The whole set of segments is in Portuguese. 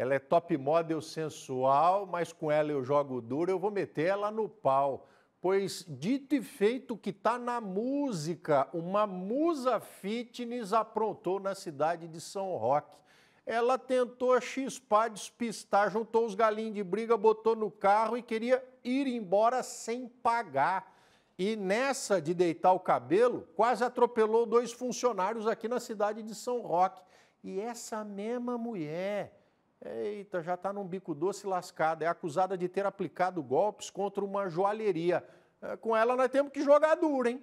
Ela é top model sensual, mas com ela eu jogo duro, eu vou meter ela no pau. Pois dito e feito que tá na música, uma musa fitness aprontou na cidade de São Roque. Ela tentou chispar, despistar, juntou os galinhos de briga, botou no carro e queria ir embora sem pagar. E nessa de deitar o cabelo, quase atropelou dois funcionários aqui na cidade de São Roque. E essa mesma mulher Eita, já está num bico doce lascada. É acusada de ter aplicado golpes contra uma joalheria. É, com ela nós temos que jogar duro, hein?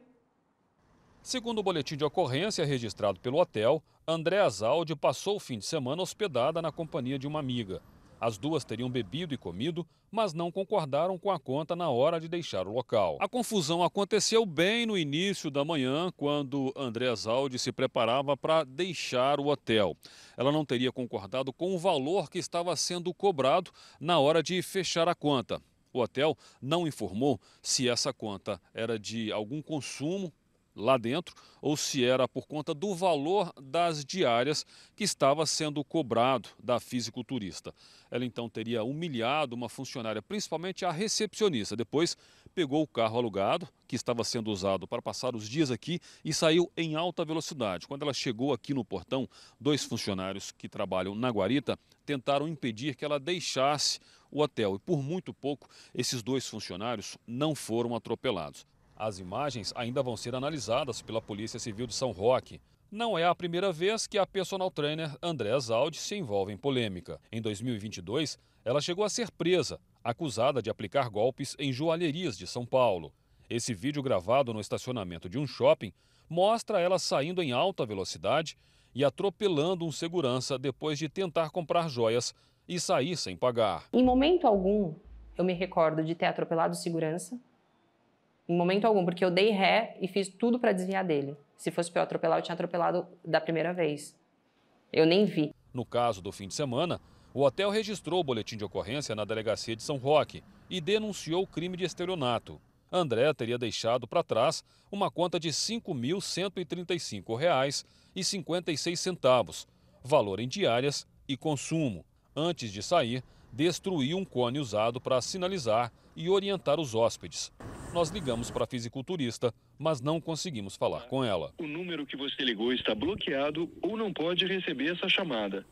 Segundo o boletim de ocorrência registrado pelo hotel, Andréa Zaldi passou o fim de semana hospedada na companhia de uma amiga. As duas teriam bebido e comido, mas não concordaram com a conta na hora de deixar o local. A confusão aconteceu bem no início da manhã, quando André Zaldi se preparava para deixar o hotel. Ela não teria concordado com o valor que estava sendo cobrado na hora de fechar a conta. O hotel não informou se essa conta era de algum consumo lá dentro ou se era por conta do valor das diárias que estava sendo cobrado da fisiculturista. Ela então teria humilhado uma funcionária, principalmente a recepcionista. Depois pegou o carro alugado, que estava sendo usado para passar os dias aqui, e saiu em alta velocidade. Quando ela chegou aqui no portão, dois funcionários que trabalham na guarita tentaram impedir que ela deixasse o hotel. E por muito pouco, esses dois funcionários não foram atropelados. As imagens ainda vão ser analisadas pela Polícia Civil de São Roque. Não é a primeira vez que a personal trainer Andréa Zaldi se envolve em polêmica. Em 2022, ela chegou a ser presa, acusada de aplicar golpes em joalherias de São Paulo. Esse vídeo gravado no estacionamento de um shopping mostra ela saindo em alta velocidade e atropelando um segurança depois de tentar comprar joias e sair sem pagar. Em momento algum, eu me recordo de ter atropelado segurança em momento algum, porque eu dei ré e fiz tudo para desviar dele. Se fosse para atropelar, eu tinha atropelado da primeira vez. Eu nem vi. No caso do fim de semana, o hotel registrou o boletim de ocorrência na delegacia de São Roque e denunciou o crime de estelionato. André teria deixado para trás uma conta de R$ 5.135,56, valor em diárias e consumo. Antes de sair, destruiu um cone usado para sinalizar e orientar os hóspedes. Nós ligamos para a fisiculturista, mas não conseguimos falar com ela. O número que você ligou está bloqueado ou não pode receber essa chamada.